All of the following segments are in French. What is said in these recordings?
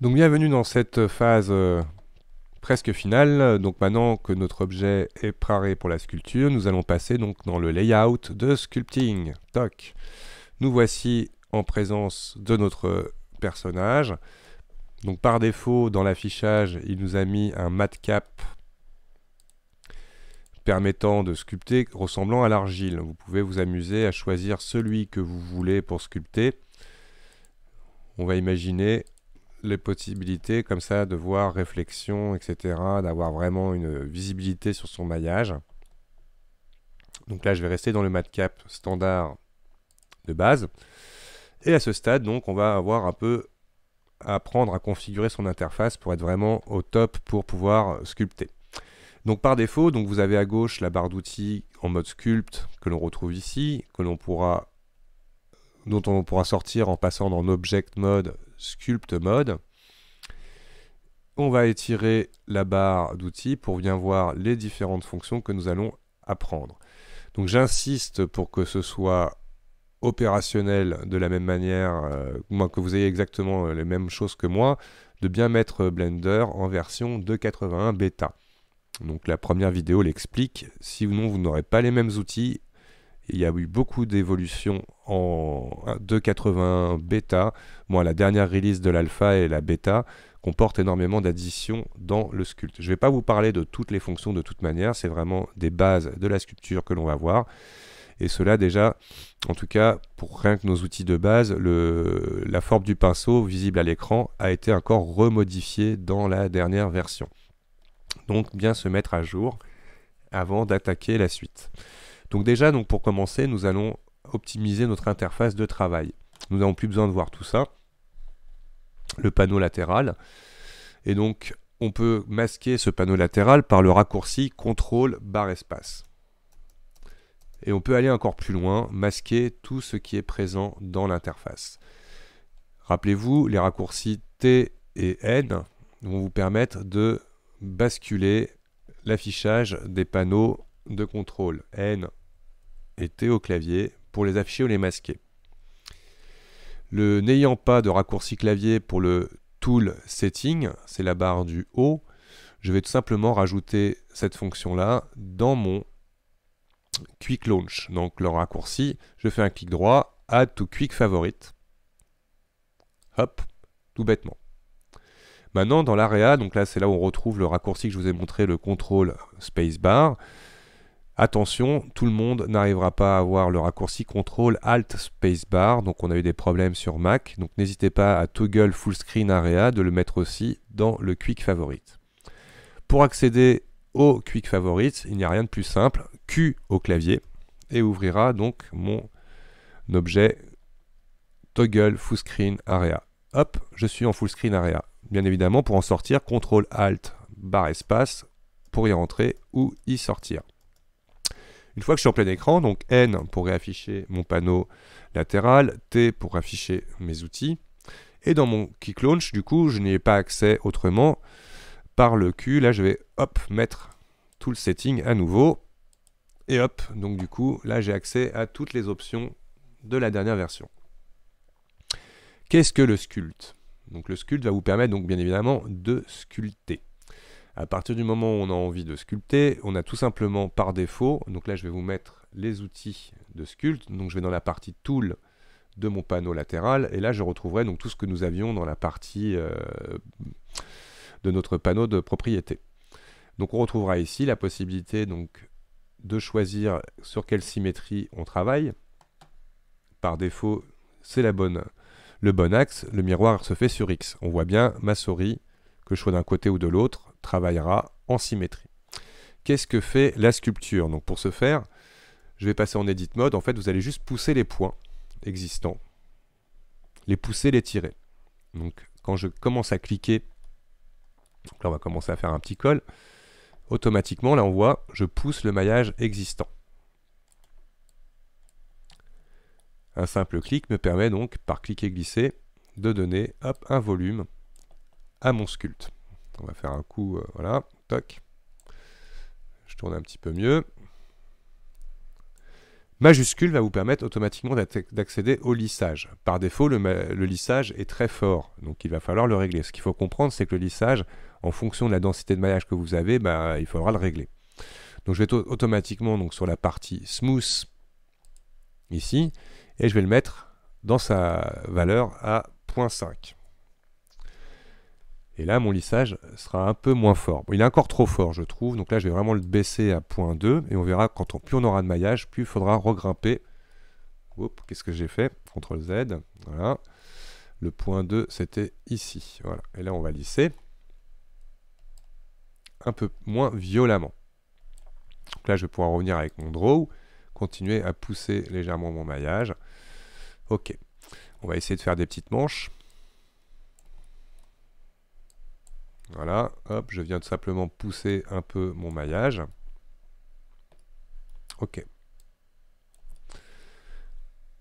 Donc bienvenue dans cette phase euh, presque finale. Donc maintenant que notre objet est préparé pour la sculpture, nous allons passer donc dans le layout de sculpting. Toc. Nous voici en présence de notre personnage. Donc par défaut dans l'affichage, il nous a mis un matcap permettant de sculpter ressemblant à l'argile. Vous pouvez vous amuser à choisir celui que vous voulez pour sculpter. On va imaginer les possibilités comme ça de voir réflexion, etc., d'avoir vraiment une visibilité sur son maillage. Donc là, je vais rester dans le matcap standard de base. Et à ce stade, donc, on va avoir un peu à apprendre à configurer son interface pour être vraiment au top pour pouvoir sculpter. Donc par défaut, donc vous avez à gauche la barre d'outils en mode sculpt que l'on retrouve ici, que l'on pourra dont on pourra sortir en passant dans Object Mode, Sculpt Mode. On va étirer la barre d'outils pour bien voir les différentes fonctions que nous allons apprendre. Donc j'insiste pour que ce soit opérationnel de la même manière, euh, que vous ayez exactement euh, les mêmes choses que moi, de bien mettre Blender en version 2.81 bêta. Donc la première vidéo l'explique, non, vous n'aurez pas les mêmes outils. Il y a eu beaucoup d'évolutions en 2.80 bêta. Moi, la dernière release de l'alpha et la bêta comporte énormément d'additions dans le sculpt. Je ne vais pas vous parler de toutes les fonctions de toute manière, c'est vraiment des bases de la sculpture que l'on va voir. Et cela déjà, en tout cas, pour rien que nos outils de base, le, la forme du pinceau visible à l'écran a été encore remodifiée dans la dernière version. Donc bien se mettre à jour avant d'attaquer la suite. Donc déjà, donc pour commencer, nous allons optimiser notre interface de travail. Nous n'avons plus besoin de voir tout ça, le panneau latéral. Et donc, on peut masquer ce panneau latéral par le raccourci CTRL barre espace. Et on peut aller encore plus loin, masquer tout ce qui est présent dans l'interface. Rappelez-vous, les raccourcis T et N vont vous permettre de basculer l'affichage des panneaux de contrôle N et T au clavier pour les afficher ou les masquer. Le n'ayant pas de raccourci clavier pour le tool setting, c'est la barre du haut, je vais tout simplement rajouter cette fonction-là dans mon Quick Launch. Donc le raccourci, je fais un clic droit, Add to Quick Favorite. Hop, tout bêtement. Maintenant, dans l'AREA, donc là c'est là où on retrouve le raccourci que je vous ai montré, le space bar. Attention, tout le monde n'arrivera pas à avoir le raccourci CTRL ALT space bar donc on a eu des problèmes sur Mac, donc n'hésitez pas à toggle Fullscreen area de le mettre aussi dans le quick favorite. Pour accéder au quick favorite, il n'y a rien de plus simple, Q au clavier et ouvrira donc mon objet toggle Fullscreen area. Hop, je suis en Fullscreen area. Bien évidemment, pour en sortir, CTRL ALT barre espace pour y rentrer ou y sortir. Une fois que je suis en plein écran, donc N pour réafficher mon panneau latéral, T pour afficher mes outils. Et dans mon Kick Launch, du coup, je n'y ai pas accès autrement par le cul. Là, je vais hop, mettre tout le setting à nouveau. Et hop, donc du coup, là, j'ai accès à toutes les options de la dernière version. Qu'est-ce que le sculpt Donc le sculpt va vous permettre, donc bien évidemment, de sculpter. À partir du moment où on a envie de sculpter, on a tout simplement par défaut, donc là je vais vous mettre les outils de sculpte, donc je vais dans la partie tool de mon panneau latéral, et là je retrouverai donc tout ce que nous avions dans la partie euh, de notre panneau de propriété. Donc on retrouvera ici la possibilité donc de choisir sur quelle symétrie on travaille. Par défaut, c'est la bonne, le bon axe. Le miroir se fait sur X. On voit bien ma souris, que je sois d'un côté ou de l'autre, travaillera en symétrie. Qu'est-ce que fait la sculpture Donc pour ce faire, je vais passer en edit mode. En fait, vous allez juste pousser les points existants, les pousser, les tirer. Donc quand je commence à cliquer, là on va commencer à faire un petit col, automatiquement là on voit, je pousse le maillage existant. Un simple clic me permet donc, par cliquer-glisser, de donner un volume à mon sculpte on va faire un coup, euh, voilà, toc. Je tourne un petit peu mieux. Majuscule va vous permettre automatiquement d'accéder au lissage. Par défaut, le, lissage est très fort, donc il va falloir le régler. Ce qu'il faut comprendre, c'est que le lissage, en fonction de la densité de maillage que vous avez, ben, il faudra le régler. Donc je vais automatiquement donc, sur la partie smooth, ici, et je vais le mettre dans sa valeur à 0.5. Et là, mon lissage sera un peu moins fort. il est encore trop fort, je trouve. Donc là, je vais vraiment le baisser à 0.2. Et on verra, quand on, plus on aura de maillage, plus il faudra regrimper. Qu'est-ce que j'ai fait CTRL Z. Le point 2, c'était ici. Voilà. Et là, on va lisser un peu moins violemment. Donc là, je vais pouvoir revenir avec mon draw, continuer à pousser légèrement mon maillage. Ok. On va essayer de faire des petites manches. Voilà, hop, je viens tout simplement pousser un peu mon maillage. Ok.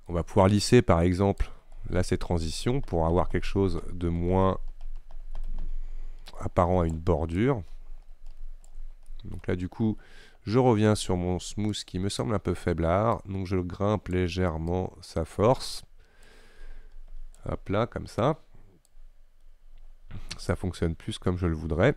On va pouvoir lisser par exemple là ces transitions pour avoir quelque chose de moins apparent à une bordure. Donc là du coup, je reviens sur mon smooth qui me semble un peu faiblard, donc je grimpe légèrement sa force. Hop là, comme ça ça fonctionne plus comme je le voudrais.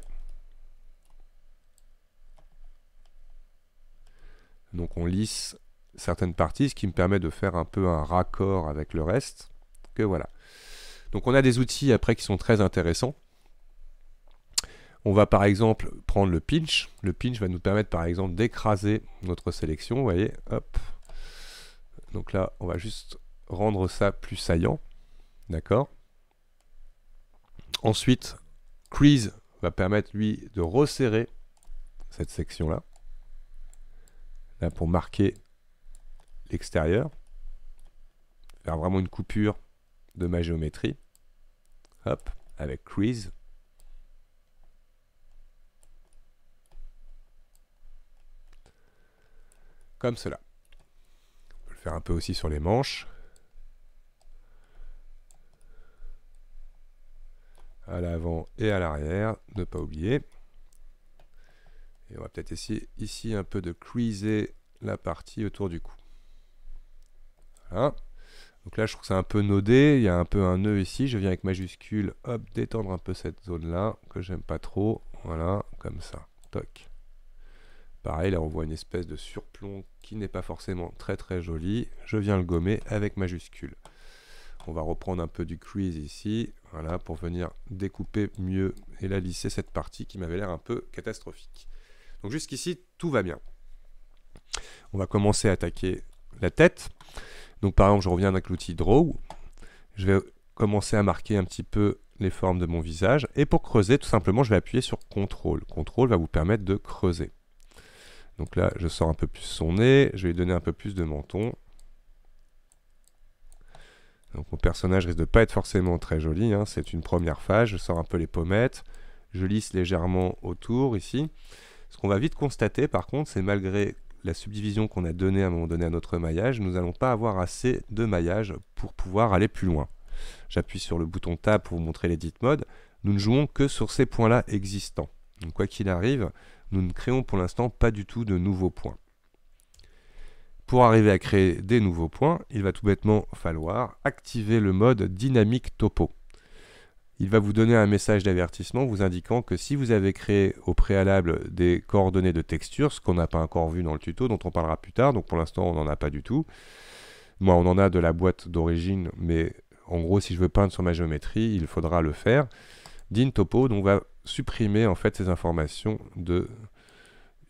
Donc on lisse certaines parties, ce qui me permet de faire un peu un raccord avec le reste. Que voilà. Donc on a des outils après qui sont très intéressants. On va par exemple prendre le pinch. Le pinch va nous permettre par exemple d'écraser notre sélection. Vous voyez, hop. Donc là, on va juste rendre ça plus saillant. D'accord Ensuite, crease va permettre lui de resserrer cette section là là pour marquer l'extérieur faire vraiment une coupure de ma géométrie hop avec crease comme cela on peut le faire un peu aussi sur les manches à l'avant et à l'arrière, ne pas oublier. Et on va peut-être essayer ici un peu de creaser la partie autour du cou. Voilà. Donc là, je trouve que c'est un peu nodé, il y a un peu un nœud ici, je viens avec majuscule, hop, détendre un peu cette zone-là, que j'aime pas trop, voilà, comme ça, toc. Pareil, là on voit une espèce de surplomb qui n'est pas forcément très très joli, je viens le gommer avec majuscule on va reprendre un peu du crease ici, voilà, pour venir découper mieux et la lisser cette partie qui m'avait l'air un peu catastrophique. Donc jusqu'ici, tout va bien. On va commencer à attaquer la tête. Donc par exemple, je reviens avec l'outil Draw. Je vais commencer à marquer un petit peu les formes de mon visage. Et pour creuser, tout simplement, je vais appuyer sur CTRL. CTRL va vous permettre de creuser. Donc là, je sors un peu plus son nez, je vais lui donner un peu plus de menton. Donc mon personnage risque de pas être forcément très joli. Hein. C'est une première phase. Je sors un peu les pommettes. Je lisse légèrement autour ici. Ce qu'on va vite constater par contre, c'est malgré la subdivision qu'on a donnée à un moment donné à notre maillage, nous n'allons pas avoir assez de maillage pour pouvoir aller plus loin. J'appuie sur le bouton Tab pour vous montrer l'edit mode. Nous ne jouons que sur ces points-là existants. quoi qu'il arrive, nous ne créons pour l'instant pas du tout de nouveaux points. Pour arriver à créer des nouveaux points, il va tout bêtement falloir activer le mode dynamique topo. Il va vous donner un message d'avertissement vous indiquant que si vous avez créé au préalable des coordonnées de texture, ce qu'on n'a pas encore vu dans le tuto, dont on parlera plus tard, donc pour l'instant on n'en a pas du tout. Moi on en a de la boîte d'origine, mais en gros si je veux peindre sur ma géométrie, il faudra le faire. Din topo donc, va supprimer en fait ces informations de,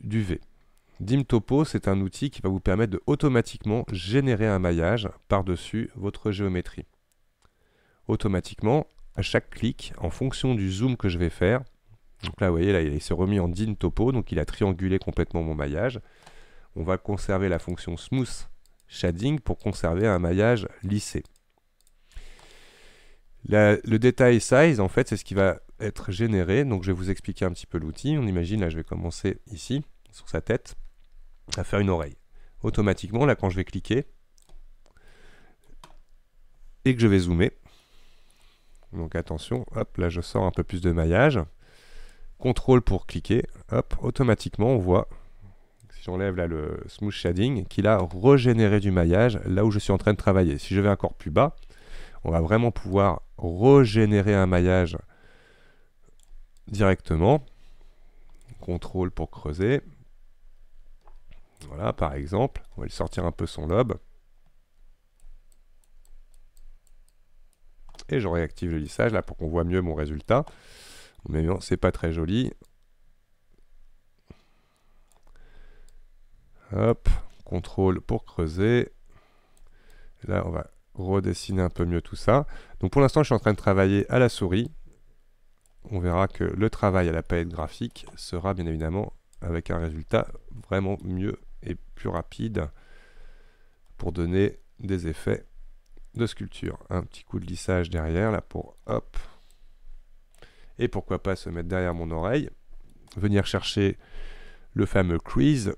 du V. Topo, c'est un outil qui va vous permettre de automatiquement générer un maillage par-dessus votre géométrie. Automatiquement, à chaque clic, en fonction du zoom que je vais faire, donc là vous voyez, là, il s'est remis en Topo, donc il a triangulé complètement mon maillage. On va conserver la fonction Smooth Shading pour conserver un maillage lissé. le détail size, en fait, c'est ce qui va être généré. Donc, je vais vous expliquer un petit peu l'outil. On imagine, là, je vais commencer ici, sur sa tête à faire une oreille. Automatiquement, là, quand je vais cliquer et que je vais zoomer, donc attention, hop, là je sors un peu plus de maillage. Contrôle pour cliquer, hop, automatiquement on voit, si j'enlève là le smooth shading, qu'il a régénéré du maillage là où je suis en train de travailler. Si je vais encore plus bas, on va vraiment pouvoir régénérer un maillage directement. Contrôle pour creuser, par exemple, on va sortir un peu son lobe. Et je réactive le lissage là pour qu'on voit mieux mon résultat. Mais non, c'est pas très joli. Hop, contrôle pour creuser. Là, on va redessiner un peu mieux tout ça. Donc pour l'instant, je suis en train de travailler à la souris. On verra que le travail à la palette graphique sera bien évidemment avec un résultat vraiment mieux et plus rapide pour donner des effets de sculpture. Un petit coup de lissage derrière, là, pour hop. Et pourquoi pas se mettre derrière mon oreille, venir chercher le fameux crease,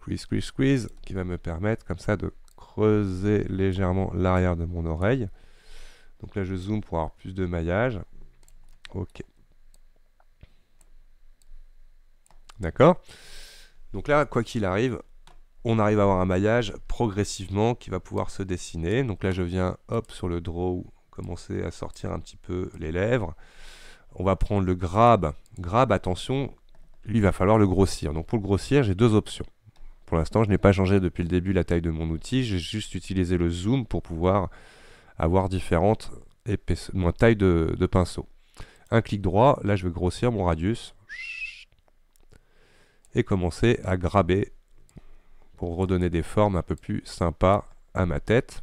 crease, crease, crease, qui va me permettre comme ça de creuser légèrement l'arrière de mon oreille. Donc là, je zoome pour avoir plus de maillage. OK. D'accord donc là, quoi qu'il arrive, on arrive à avoir un maillage progressivement qui va pouvoir se dessiner. Donc là, je viens, hop, sur le draw, commencer à sortir un petit peu les lèvres. On va prendre le grab. Grab, attention, lui, il va falloir le grossir. Donc pour le grossir, j'ai deux options. Pour l'instant, je n'ai pas changé depuis le début la taille de mon outil. J'ai juste utilisé le zoom pour pouvoir avoir différentes tailles de, de pinceau. Un clic droit, là, je vais grossir mon radius et commencer à graber pour redonner des formes un peu plus sympas à ma tête.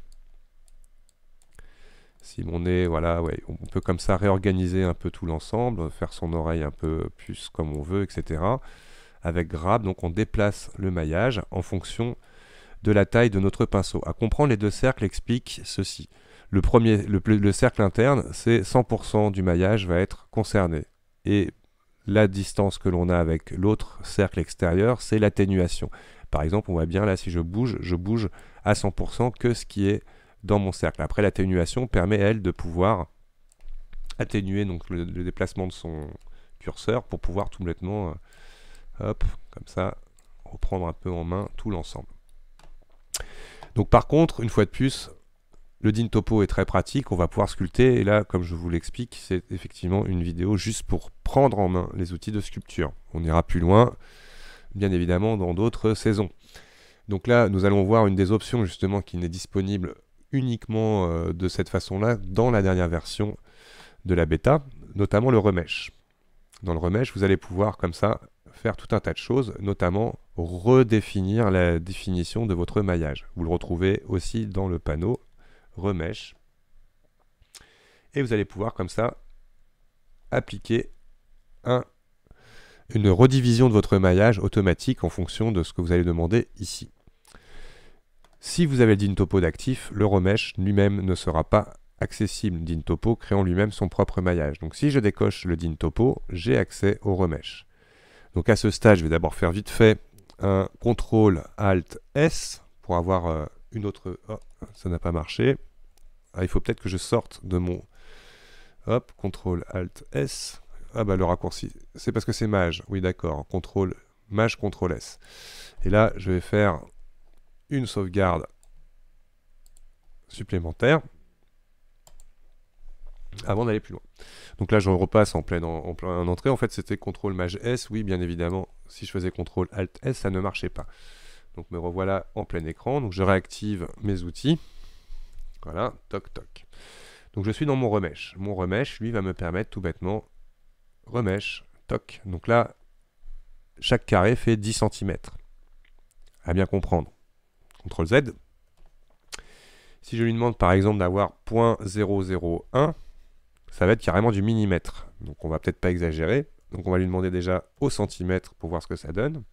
Si mon nez, voilà, ouais, on peut comme ça réorganiser un peu tout l'ensemble, faire son oreille un peu plus comme on veut, etc. Avec Grab, donc on déplace le maillage en fonction de la taille de notre pinceau. À comprendre les deux cercles expliquent ceci. Le premier, le, le cercle interne, c'est 100% du maillage va être concerné. Et la distance que l'on a avec l'autre cercle extérieur, c'est l'atténuation. Par exemple, on voit bien là, si je bouge, je bouge à 100% que ce qui est dans mon cercle. Après, l'atténuation permet, elle, de pouvoir atténuer donc, le, déplacement de son curseur pour pouvoir tout bêtement, euh, hop, comme ça, reprendre un peu en main tout l'ensemble. Donc par contre, une fois de plus, le DIN Topo est très pratique, on va pouvoir sculpter. Et là, comme je vous l'explique, c'est effectivement une vidéo juste pour prendre en main les outils de sculpture. On ira plus loin, bien évidemment, dans d'autres saisons. Donc là, nous allons voir une des options justement qui n'est disponible uniquement euh, de cette façon-là dans la dernière version de la bêta, notamment le remèche. Dans le remèche, vous allez pouvoir comme ça faire tout un tas de choses, notamment redéfinir la définition de votre maillage. Vous le retrouvez aussi dans le panneau remèche, Et vous allez pouvoir comme ça appliquer un, une redivision de votre maillage automatique en fonction de ce que vous allez demander ici. Si vous avez le DINTOPO d'actif, le remèche lui-même ne sera pas accessible topo créant lui-même son propre maillage. Donc si je décoche le DINTOPO, j'ai accès au remèche. Donc à ce stade, je vais d'abord faire vite fait un CTRL ALT S pour avoir euh, une autre... Oh, ça n'a pas marché. Ah, il faut peut-être que je sorte de mon... Hop, CTRL ALT S. Ah bah le raccourci, c'est parce que c'est mage. Oui d'accord, CTRL mage CTRL S. Et là, je vais faire une sauvegarde supplémentaire avant d'aller plus loin. Donc là, je repasse en pleine, en, en entrée. En fait, c'était CTRL mage S. Oui, bien évidemment, si je faisais CTRL ALT S, ça ne marchait pas. Donc me revoilà en plein écran. Donc je réactive mes outils. Voilà, toc toc. Donc je suis dans mon remèche. Mon remèche, lui, va me permettre tout bêtement remèche, toc. Donc là, chaque carré fait 10 cm. À bien comprendre. CTRL Z. Si je lui demande par exemple d'avoir 0.001, ça va être carrément du millimètre. Donc on va peut-être pas exagérer. Donc on va lui demander déjà au centimètre pour voir ce que ça donne.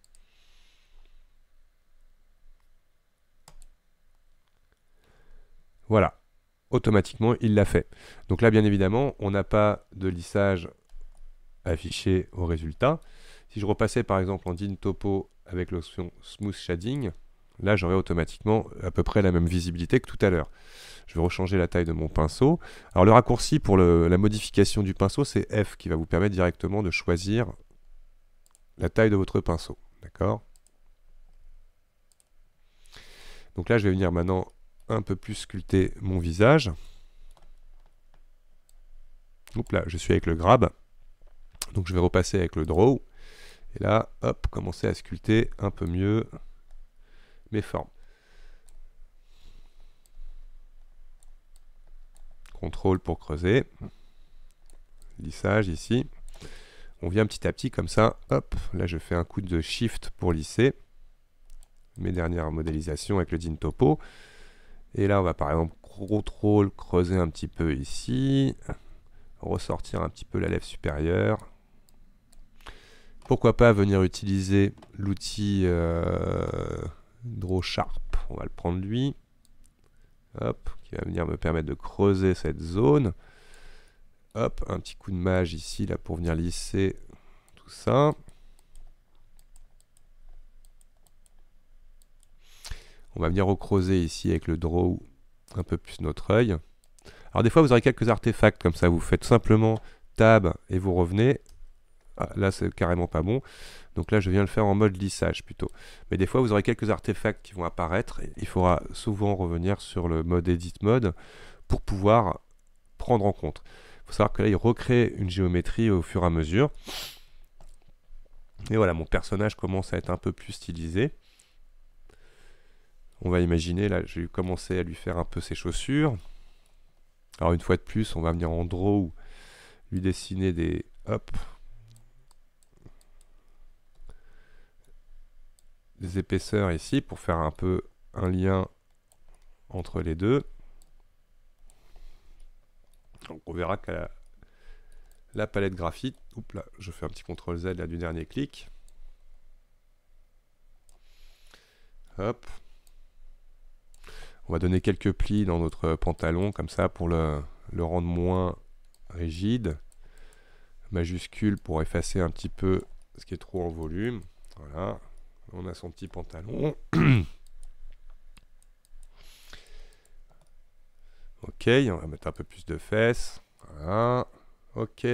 Voilà, automatiquement, il l'a fait. Donc là, bien évidemment, on n'a pas de lissage affiché au résultat. Si je repassais par exemple en DIN topo avec l'option Smooth Shading, là j'aurais automatiquement à peu près la même visibilité que tout à l'heure. Je vais rechanger la taille de mon pinceau. Alors le raccourci pour la modification du pinceau, c'est F qui va vous permettre directement de choisir la taille de votre pinceau. D'accord Donc là je vais venir maintenant un peu plus sculpter mon visage. Donc là, je suis avec le grab. Donc je vais repasser avec le draw. Et là, hop, commencer à sculpter un peu mieux mes formes. Contrôle pour creuser. Lissage ici. On vient petit à petit comme ça. Hop, là je fais un coup de shift pour lisser. Mes dernières modélisations avec le DIN topo. Et là, on va par exemple contrôle creuser un petit peu ici, ressortir un petit peu la lèvre supérieure. Pourquoi pas venir utiliser l'outil euh, Draw Sharp. On va le prendre lui. Hop, qui va venir me permettre de creuser cette zone. Hop, un petit coup de mage ici là pour venir lisser tout ça. On va venir recroiser ici avec le draw un peu plus notre œil. Alors des fois vous aurez quelques artefacts comme ça, vous faites simplement tab et vous revenez. Ah, là c'est carrément pas bon, donc là je viens le faire en mode lissage plutôt. Mais des fois vous aurez quelques artefacts qui vont apparaître, il faudra souvent revenir sur le mode edit mode pour pouvoir prendre en compte. Il faut savoir que là il recrée une géométrie au fur et à mesure. Et voilà, mon personnage commence à être un peu plus stylisé. On va imaginer, là, j'ai commencé à lui faire un peu ses chaussures. Alors une fois de plus, on va venir en draw, lui dessiner des... des épaisseurs ici pour faire un peu un lien entre les deux. Donc on verra qu'à la, palette graphite, là, je fais un petit CTRL Z là du dernier clic. Hop, on va donner quelques plis dans notre pantalon, comme ça, pour le, rendre moins rigide. Majuscule pour effacer un petit peu ce qui est trop en volume. Voilà, on a son petit pantalon. ok, on va mettre un peu plus de fesses. Voilà, ok.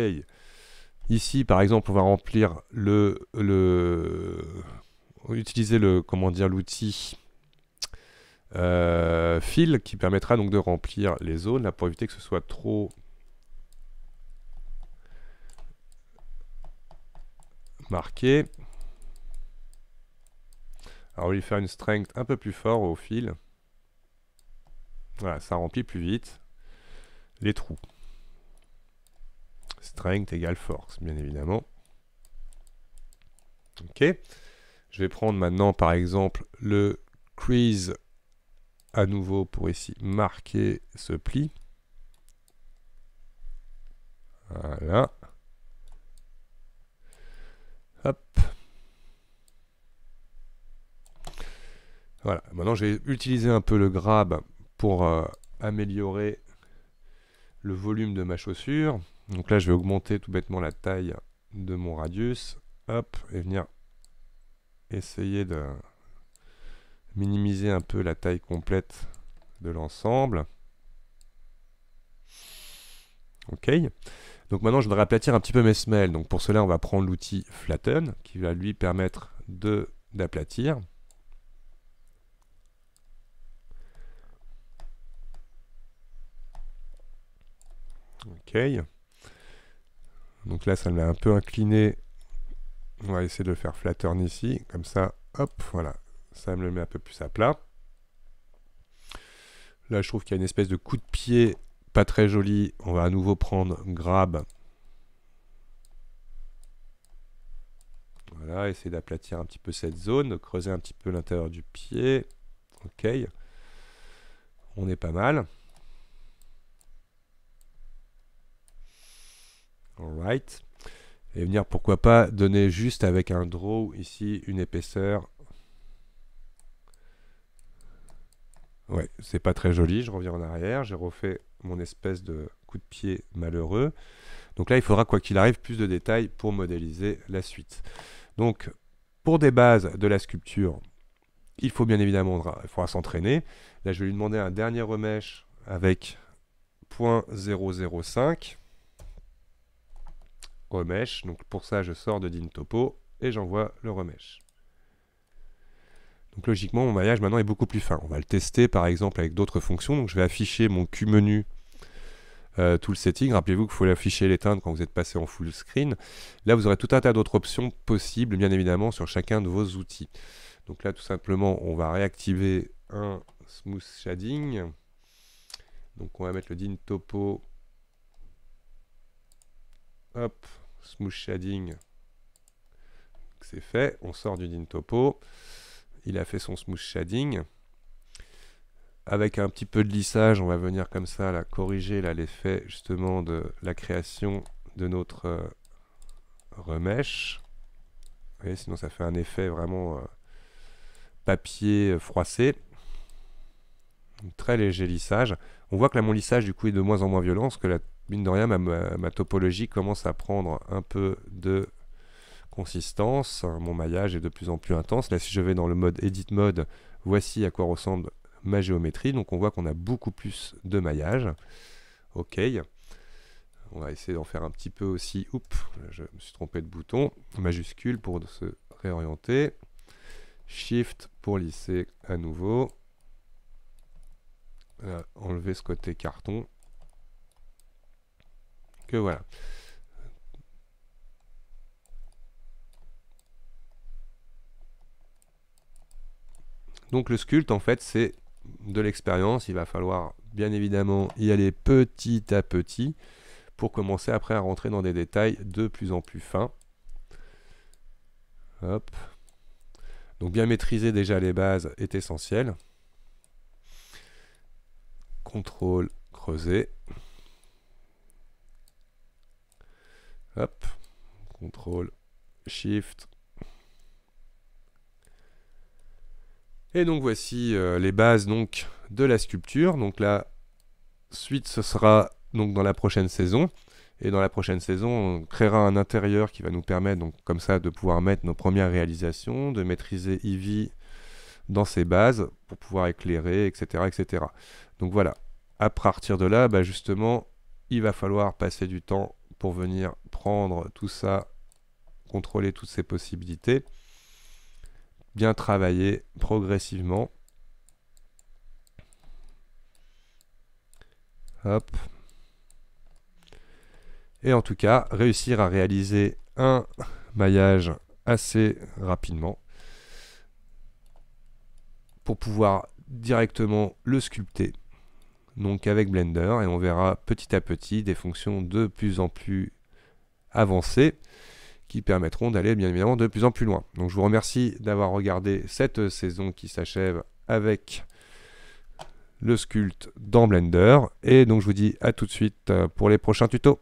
Ici, par exemple, on va remplir le, le utiliser le comment dire l'outil euh, fil qui permettra donc de remplir les zones là, pour éviter que ce soit trop marqué. Alors, on va lui faire une strength un peu plus fort au fil. Voilà, ça remplit plus vite les trous. Strength égale force, bien évidemment. Ok. Je vais prendre maintenant, par exemple, le crease à nouveau pour ici marquer ce pli. Voilà. Hop. Voilà, maintenant j'ai utilisé un peu le grab pour euh, améliorer le volume de ma chaussure. Donc là, je vais augmenter tout bêtement la taille de mon radius. Hop, et venir essayer de, minimiser un peu la taille complète de l'ensemble. OK. Donc maintenant, je voudrais aplatir un petit peu mes semelles. Donc pour cela, on va prendre l'outil Flatten, qui va lui permettre d'aplatir. OK. Donc là, ça l'a un peu incliné. On va essayer de le faire flattern ici. Comme ça, hop, voilà ça me le met un peu plus à plat. Là, je trouve qu'il y a une espèce de coup de pied pas très joli. On va à nouveau prendre grab. Voilà, essayer d'aplatir un petit peu cette zone, de creuser un petit peu l'intérieur du pied. Ok. On est pas mal. Alright. Et venir, pourquoi pas, donner juste avec un draw ici une épaisseur Ouais, c'est pas très joli, je reviens en arrière, j'ai refait mon espèce de coup de pied malheureux. Donc là, il faudra, quoi qu'il arrive, plus de détails pour modéliser la suite. Donc, pour des bases de la sculpture, il faut bien évidemment, il s'entraîner. Là, je vais lui demander un dernier remèche avec 0.005 Remèche. Donc pour ça, je sors de DynTopo et j'envoie le remèche. Donc logiquement, mon maillage maintenant est beaucoup plus fin. On va le tester par exemple avec d'autres fonctions. Donc je vais afficher mon Q menu, euh, tout le setting. Rappelez-vous qu'il faut l'afficher et l'éteindre quand vous êtes passé en full screen. Là, vous aurez tout un tas d'autres options possibles, bien évidemment, sur chacun de vos outils. Donc là, tout simplement, on va réactiver un smooth shading. Donc on va mettre le din topo. Hop, smooth shading. C'est fait. On sort du din topo il a fait son smooth shading. Avec un petit peu de lissage, on va venir comme ça la corriger l'effet justement de la création de notre euh, remèche. Vous voyez, sinon ça fait un effet vraiment euh, papier euh, froissé. très léger lissage. On voit que là, mon lissage du coup est de moins en moins violent, parce que la, mine de rien, ma topologie commence à prendre un peu de consistance. Hein, mon maillage est de plus en plus intense. Là, si je vais dans le mode Edit Mode, voici à quoi ressemble ma géométrie. Donc on voit qu'on a beaucoup plus de maillage. OK. On va essayer d'en faire un petit peu aussi. Oups, je me suis trompé de bouton. Majuscule pour se réorienter. Shift pour lisser à nouveau. enlever ce côté carton. Que voilà. Donc le sculpte, en fait, c'est de l'expérience. Il va falloir, bien évidemment, y aller petit à petit pour commencer après à rentrer dans des détails de plus en plus fins. Hop. Donc bien maîtriser déjà les bases est essentiel. Contrôle, creuser. Hop. Contrôle, shift, Et donc voici euh, les bases donc, de la sculpture. Donc la suite, ce sera donc dans la prochaine saison. Et dans la prochaine saison, on créera un intérieur qui va nous permettre, comme ça, de pouvoir mettre nos premières réalisations, de maîtriser Eevee dans ses bases pour pouvoir éclairer, etc. etc. Donc voilà, à partir de là, bah, justement, il va falloir passer du temps pour venir prendre tout ça, contrôler toutes ces possibilités bien travailler progressivement. Hop. Et en tout cas, réussir à réaliser un maillage assez rapidement pour pouvoir directement le sculpter. Donc avec Blender, et on verra petit à petit des fonctions de plus en plus avancées qui permettront d'aller bien évidemment de plus en plus loin. Donc je vous remercie d'avoir regardé cette euh, saison qui s'achève avec le sculpte dans Blender. Et donc je vous dis à tout de suite euh, pour les prochains tutos.